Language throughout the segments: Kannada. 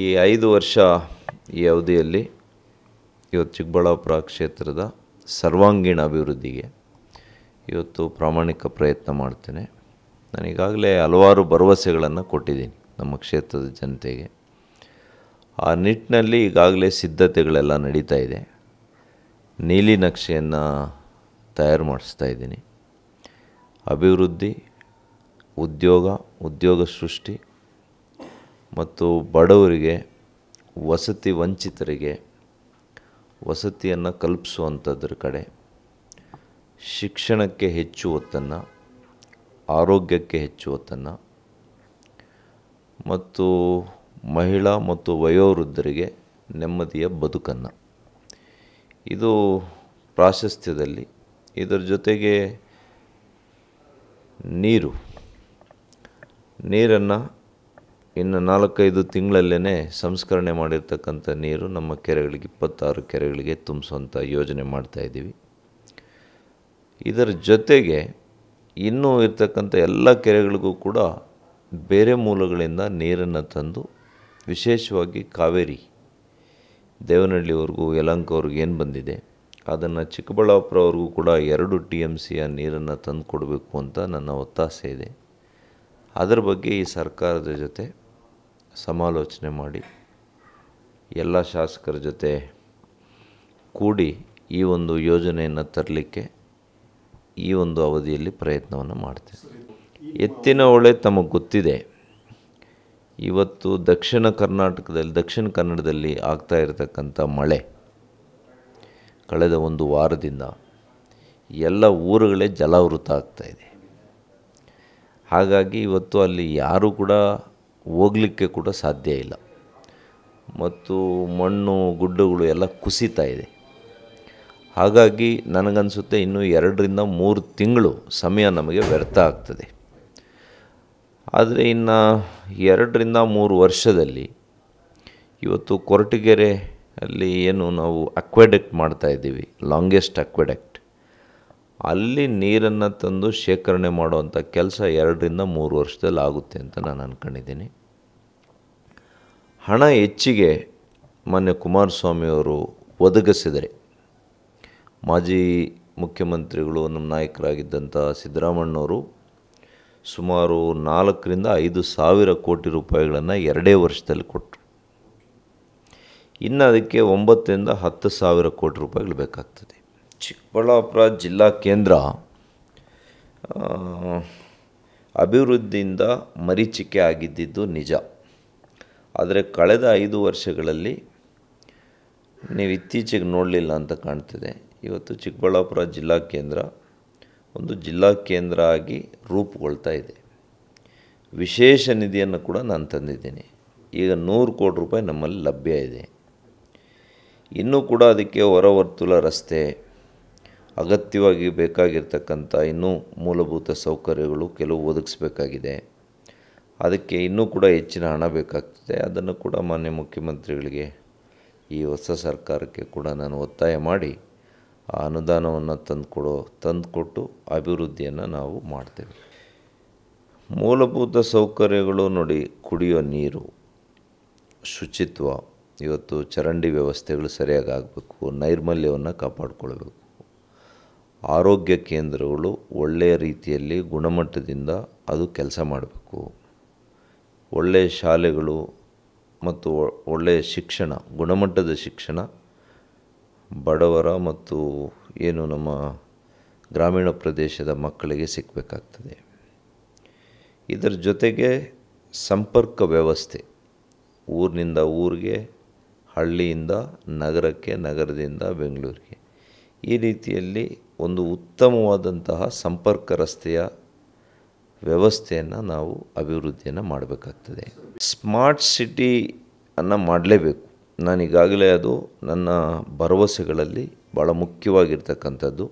ಈ ಐದು ವರ್ಷ ಈ ಅವಧಿಯಲ್ಲಿ ಇವತ್ತು ಚಿಕ್ಕಬಳ್ಳಾಪುರ ಕ್ಷೇತ್ರದ ಸರ್ವಾಂಗೀಣ ಅಭಿವೃದ್ಧಿಗೆ ಇವತ್ತು ಪ್ರಾಮಾಣಿಕ ಪ್ರಯತ್ನ ಮಾಡ್ತೇನೆ ನಾನೀಗಾಗಲೇ ಹಲವಾರು ಭರವಸೆಗಳನ್ನು ಕೊಟ್ಟಿದ್ದೀನಿ ನಮ್ಮ ಕ್ಷೇತ್ರದ ಜನತೆಗೆ ಆ ನಿಟ್ಟಿನಲ್ಲಿ ಈಗಾಗಲೇ ಸಿದ್ಧತೆಗಳೆಲ್ಲ ನಡೀತಾ ಇದೆ ನೀಲಿ ನಕ್ಷೆಯನ್ನು ತಯಾರು ಮಾಡಿಸ್ತಾ ಇದ್ದೀನಿ ಅಭಿವೃದ್ಧಿ ಉದ್ಯೋಗ ಉದ್ಯೋಗ ಸೃಷ್ಟಿ ಮತ್ತು ಬಡವರಿಗೆ ವಸತಿ ವಂಚಿತರಿಗೆ ವಸತಿಯನ್ನು ಕಲ್ಪಿಸುವಂಥದ್ರ ಕಡೆ ಶಿಕ್ಷಣಕ್ಕೆ ಹೆಚ್ಚು ಒತ್ತನ್ನು ಆರೋಗ್ಯಕ್ಕೆ ಹೆಚ್ಚು ಒತ್ತನ್ನು ಮತ್ತು ಮಹಿಳಾ ಮತ್ತು ವಯೋವೃದ್ಧರಿಗೆ ನೆಮ್ಮದಿಯ ಬದುಕನ್ನು ಇದು ಪ್ರಾಶಸ್ತ್ಯದಲ್ಲಿ ಇದರ ಜೊತೆಗೆ ನೀರು ನೀರನ್ನು ಇನ್ನು ನಾಲ್ಕೈದು ತಿಂಗಳಲ್ಲೇ ಸಂಸ್ಕರಣೆ ಮಾಡಿರ್ತಕ್ಕಂಥ ನೀರು ನಮ್ಮ ಕೆರೆಗಳಿಗೆ ಇಪ್ಪತ್ತಾರು ಕೆರೆಗಳಿಗೆ ತುಂಬಿಸುವಂಥ ಯೋಜನೆ ಮಾಡ್ತಾಯಿದ್ದೀವಿ ಇದರ ಜೊತೆಗೆ ಇನ್ನೂ ಇರ್ತಕ್ಕಂಥ ಎಲ್ಲ ಕೆರೆಗಳಿಗೂ ಕೂಡ ಬೇರೆ ಮೂಲಗಳಿಂದ ನೀರನ್ನು ತಂದು ವಿಶೇಷವಾಗಿ ಕಾವೇರಿ ದೇವನಹಳ್ಳಿವರೆಗೂ ಯಲಂಕವ್ರಿಗೆ ಏನು ಬಂದಿದೆ ಅದನ್ನು ಚಿಕ್ಕಬಳ್ಳಾಪುರವ್ರಿಗೂ ಕೂಡ ಎರಡು ಟಿ ಎಮ್ ಸಿಯ ನೀರನ್ನು ತಂದು ಕೊಡಬೇಕು ಅಂತ ನನ್ನ ಒತ್ತಾಸೆ ಇದೆ ಅದರ ಬಗ್ಗೆ ಈ ಸರ್ಕಾರದ ಜೊತೆ ಸಮಾಲೋಚನೆ ಮಾಡಿ ಎಲ್ಲ ಶಾಸಕರ ಜೊತೆ ಕೂಡಿ ಈ ಒಂದು ಯೋಜನೆಯನ್ನು ತರಲಿಕ್ಕೆ ಈ ಒಂದು ಅವಧಿಯಲ್ಲಿ ಪ್ರಯತ್ನವನ್ನು ಮಾಡ್ತೇವೆ ಎತ್ತಿನ ಹೊಳೆ ತಮಗೆ ಗೊತ್ತಿದೆ ಇವತ್ತು ದಕ್ಷಿಣ ಕರ್ನಾಟಕದಲ್ಲಿ ದಕ್ಷಿಣ ಕನ್ನಡದಲ್ಲಿ ಆಗ್ತಾ ಇರತಕ್ಕಂಥ ಮಳೆ ಕಳೆದ ಒಂದು ವಾರದಿಂದ ಎಲ್ಲ ಊರುಗಳೇ ಜಲಾವೃತ ಆಗ್ತಾಯಿದೆ ಹಾಗಾಗಿ ಇವತ್ತು ಅಲ್ಲಿ ಯಾರೂ ಕೂಡ ಹೋಗಲಿಕ್ಕೆ ಕೂಡ ಸಾಧ್ಯ ಇಲ್ಲ ಮತ್ತು ಮಣ್ಣು ಗುಡ್ಡಗಳು ಎಲ್ಲ ಕುಸಿತಾ ಇದೆ ಹಾಗಾಗಿ ನನಗನ್ಸುತ್ತೆ ಇನ್ನೂ ಎರಡರಿಂದ ಮೂರು ತಿಂಗಳು ಸಮಯ ನಮಗೆ ವ್ಯರ್ಥ ಆಗ್ತದೆ ಆದರೆ ಇನ್ನು ಎರಡರಿಂದ ಮೂರು ವರ್ಷದಲ್ಲಿ ಇವತ್ತು ಕೊರಟಗೆರೆ ಅಲ್ಲಿ ಏನು ನಾವು ಅಕ್ವೆಡೆಕ್ಟ್ ಇದ್ದೀವಿ ಲಾಂಗೆಸ್ಟ್ ಅಕ್ವೆಡೆಕ್ಟ್ ಅಲ್ಲಿ ನೀರನ್ನು ತಂದು ಶೇಖರಣೆ ಮಾಡುವಂಥ ಕೆಲಸ ಎರಡರಿಂದ ಮೂರು ವರ್ಷದಲ್ಲಿ ಆಗುತ್ತೆ ಅಂತ ನಾನು ಅಂದ್ಕೊಂಡಿದ್ದೀನಿ ಹಣ ಹೆಚ್ಚಿಗೆ ಮಾನ್ಯ ಕುಮಾರಸ್ವಾಮಿಯವರು ಒದಗಿಸಿದರೆ ಮಾಜಿ ಮುಖ್ಯಮಂತ್ರಿಗಳು ನಮ್ಮ ನಾಯಕರಾಗಿದ್ದಂಥ ಸಿದ್ದರಾಮಣ್ಣವರು ಸುಮಾರು ನಾಲ್ಕರಿಂದ ಐದು ಸಾವಿರ ಕೋಟಿ ರೂಪಾಯಿಗಳನ್ನು ಎರಡೇ ವರ್ಷದಲ್ಲಿ ಕೊಟ್ಟರು ಇನ್ನು ಅದಕ್ಕೆ ಒಂಬತ್ತರಿಂದ ಹತ್ತು ಸಾವಿರ ಕೋಟಿ ರೂಪಾಯಿಗಳು ಬೇಕಾಗ್ತದೆ ಚಿಕ್ಕಬಳ್ಳಾಪುರ ಜಿಲ್ಲಾ ಕೇಂದ್ರ ಅಭಿವೃದ್ಧಿಯಿಂದ ಮರೀಚಿಕೆ ಆಗಿದ್ದಿದ್ದು ನಿಜ ಆದರೆ ಕಳೆದ ಐದು ವರ್ಷಗಳಲ್ಲಿ ನೀವು ಇತ್ತೀಚೆಗೆ ನೋಡಲಿಲ್ಲ ಅಂತ ಕಾಣ್ತಿದೆ ಇವತ್ತು ಚಿಕ್ಕಬಳ್ಳಾಪುರ ಜಿಲ್ಲಾ ಕೇಂದ್ರ ಒಂದು ಜಿಲ್ಲಾ ಕೇಂದ್ರ ಆಗಿ ರೂಪುಗೊಳ್ತಾ ಇದೆ ವಿಶೇಷ ನಿಧಿಯನ್ನು ಕೂಡ ನಾನು ತಂದಿದ್ದೀನಿ ಈಗ ನೂರು ಕೋಟಿ ರೂಪಾಯಿ ನಮ್ಮಲ್ಲಿ ಲಭ್ಯ ಇದೆ ಇನ್ನೂ ಕೂಡ ಅದಕ್ಕೆ ಹೊರವರ್ತುಲ ರಸ್ತೆ ಅಗತ್ಯವಾಗಿ ಬೇಕಾಗಿರ್ತಕ್ಕಂಥ ಇನ್ನೂ ಮೂಲಭೂತ ಸೌಕರ್ಯಗಳು ಕೆಲವು ಒದಗಿಸಬೇಕಾಗಿದೆ ಅದಕ್ಕೆ ಇನ್ನೂ ಕೂಡ ಹೆಚ್ಚಿನ ಹಣ ಬೇಕಾಗ್ತದೆ ಅದನ್ನು ಕೂಡ ಮಾನ್ಯ ಮುಖ್ಯಮಂತ್ರಿಗಳಿಗೆ ಈ ಹೊಸ ಸರ್ಕಾರಕ್ಕೆ ಕೂಡ ನಾನು ಒತ್ತಾಯ ಮಾಡಿ ಆ ಅನುದಾನವನ್ನು ತಂದುಕೊಡೋ ತಂದುಕೊಟ್ಟು ಅಭಿವೃದ್ಧಿಯನ್ನು ನಾವು ಮಾಡ್ತೇವೆ ಮೂಲಭೂತ ಸೌಕರ್ಯಗಳು ನೋಡಿ ಕುಡಿಯೋ ನೀರು ಶುಚಿತ್ವ ಇವತ್ತು ಚರಂಡಿ ವ್ಯವಸ್ಥೆಗಳು ಸರಿಯಾಗಿ ಆಗಬೇಕು ನೈರ್ಮಲ್ಯವನ್ನು ಕಾಪಾಡಿಕೊಳ್ಬೇಕು ಆರೋಗ್ಯ ಕೇಂದ್ರಗಳು ಒಳ್ಳೆಯ ರೀತಿಯಲ್ಲಿ ಗುಣಮಟ್ಟದಿಂದ ಅದು ಕೆಲಸ ಮಾಡಬೇಕು ಒಳ್ಳೆಯ ಶಾಲೆಗಳು ಮತ್ತು ಒಳ್ಳೆಯ ಶಿಕ್ಷಣ ಗುಣಮಟ್ಟದ ಶಿಕ್ಷಣ ಬಡವರ ಮತ್ತು ಏನು ನಮ್ಮ ಗ್ರಾಮೀಣ ಪ್ರದೇಶದ ಮಕ್ಕಳಿಗೆ ಸಿಕ್ಕಬೇಕಾಗ್ತದೆ ಇದರ ಜೊತೆಗೆ ಸಂಪರ್ಕ ವ್ಯವಸ್ಥೆ ಊರಿನಿಂದ ಊರಿಗೆ ಹಳ್ಳಿಯಿಂದ ನಗರಕ್ಕೆ ನಗರದಿಂದ ಬೆಂಗಳೂರಿಗೆ ಈ ರೀತಿಯಲ್ಲಿ ಒಂದು ಉತ್ತಮವಾದಂತಹ ಸಂಪರ್ಕ ರಸ್ತೆಯ ವ್ಯವಸ್ಥೆಯನ್ನು ನಾವು ಅಭಿವೃದ್ಧಿಯನ್ನು ಮಾಡಬೇಕಾಗ್ತದೆ ಸ್ಮಾರ್ಟ್ ಸಿಟಿ ಅನ್ನು ಮಾಡಲೇಬೇಕು ನಾನೀಗಾಗಲೇ ಅದು ನನ್ನ ಭರವಸೆಗಳಲ್ಲಿ ಭಾಳ ಮುಖ್ಯವಾಗಿರ್ತಕ್ಕಂಥದ್ದು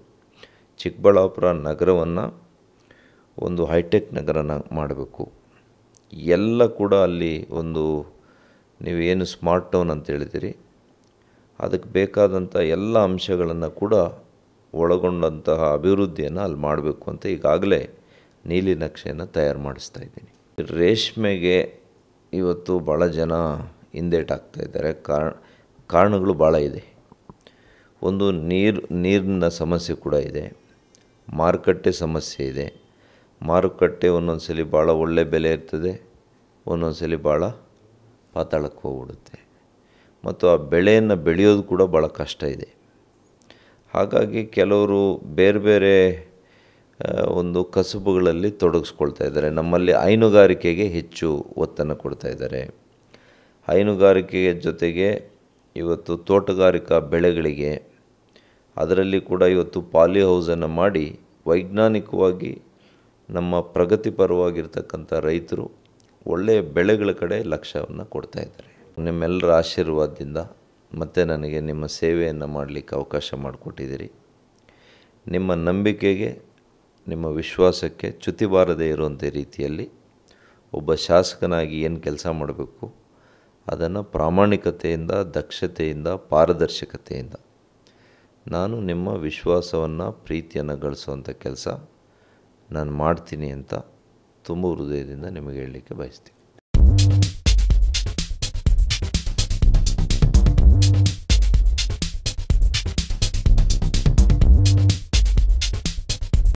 ಚಿಕ್ಕಬಳ್ಳಾಪುರ ನಗರವನ್ನು ಒಂದು ಹೈಟೆಕ್ ನಗರನ ಮಾಡಬೇಕು ಎಲ್ಲ ಕೂಡ ಅಲ್ಲಿ ಒಂದು ನೀವೇನು ಸ್ಮಾರ್ಟ್ ಟೌನ್ ಅಂತ ಹೇಳಿದಿರಿ ಅದಕ್ಕೆ ಬೇಕಾದಂಥ ಎಲ್ಲ ಅಂಶಗಳನ್ನು ಕೂಡ ಒಳಗೊಂಡಂತಹ ಅಭಿವೃದ್ಧಿಯನ್ನು ಅಲ್ಲಿ ಮಾಡಬೇಕು ಅಂತ ಈಗಾಗಲೇ ನೀಲಿ ನಕ್ಷೆಯನ್ನು ತಯಾರು ಮಾಡಿಸ್ತಾ ಇದ್ದೀನಿ ರೇಷ್ಮೆಗೆ ಇವತ್ತು ಭಾಳ ಜನ ಹಿಂದೇಟಾಗ್ತಾ ಇದ್ದಾರೆ ಕಾರಣ ಕಾರಣಗಳು ಭಾಳ ಇದೆ ಒಂದು ನೀರು ನೀರಿನ ಸಮಸ್ಯೆ ಕೂಡ ಇದೆ ಮಾರುಕಟ್ಟೆ ಸಮಸ್ಯೆ ಇದೆ ಮಾರುಕಟ್ಟೆ ಒಂದೊಂದು ಸಲ ಭಾಳ ಒಳ್ಳೆ ಬೆಲೆ ಇರ್ತದೆ ಒಂದೊಂದು ಸಲ ಭಾಳ ಪಾತಾಳಕ್ಕೆ ಹೋಗ್ಬಿಡುತ್ತೆ ಮತ್ತು ಆ ಬೆಳೆಯನ್ನು ಬೆಳೆಯೋದು ಕೂಡ ಭಾಳ ಕಷ್ಟ ಇದೆ ಹಾಗಾಗಿ ಕೆಲವರು ಬೇರೆ ಬೇರೆ ಒಂದು ಕಸುಬುಗಳಲ್ಲಿ ತೊಡಗಿಸ್ಕೊಳ್ತಾ ಇದ್ದಾರೆ ನಮ್ಮಲ್ಲಿ ಹೈನುಗಾರಿಕೆಗೆ ಹೆಚ್ಚು ಒತ್ತನ್ನು ಕೊಡ್ತಾ ಇದ್ದಾರೆ ಹೈನುಗಾರಿಕೆಯ ಜೊತೆಗೆ ಇವತ್ತು ತೋಟಗಾರಿಕಾ ಬೆಳೆಗಳಿಗೆ ಅದರಲ್ಲಿ ಕೂಡ ಇವತ್ತು ಪಾಲಿ ಹೌಸನ್ನು ಮಾಡಿ ವೈಜ್ಞಾನಿಕವಾಗಿ ನಮ್ಮ ಪ್ರಗತಿಪರವಾಗಿರ್ತಕ್ಕಂಥ ರೈತರು ಒಳ್ಳೆಯ ಬೆಳೆಗಳ ಕಡೆ ಲಕ್ಷ್ಯವನ್ನು ಕೊಡ್ತಾ ಇದ್ದಾರೆ ನಿಮ್ಮೆಲ್ಲರ ಆಶೀರ್ವಾದದಿಂದ ಮತ್ತೆ ನನಗೆ ನಿಮ್ಮ ಸೇವೆಯನ್ನು ಮಾಡಲಿಕ್ಕೆ ಅವಕಾಶ ಮಾಡಿಕೊಟ್ಟಿದ್ದೀರಿ ನಿಮ್ಮ ನಂಬಿಕೆಗೆ ನಿಮ್ಮ ವಿಶ್ವಾಸಕ್ಕೆ ಚ್ಯುತಿ ಬಾರದೇ ಇರುವಂಥ ರೀತಿಯಲ್ಲಿ ಒಬ್ಬ ಶಾಸಕನಾಗಿ ಏನು ಕೆಲಸ ಮಾಡಬೇಕು ಅದನ್ನು ಪ್ರಾಮಾಣಿಕತೆಯಿಂದ ದಕ್ಷತೆಯಿಂದ ಪಾರದರ್ಶಕತೆಯಿಂದ ನಾನು ನಿಮ್ಮ ವಿಶ್ವಾಸವನ್ನು ಪ್ರೀತಿಯನ್ನು ಗಳಿಸುವಂಥ ಕೆಲಸ ನಾನು ಮಾಡ್ತೀನಿ ಅಂತ ತುಂಬ ಹೃದಯದಿಂದ ನಿಮಗೆ ಹೇಳಲಿಕ್ಕೆ ಬಯಸ್ತೀನಿ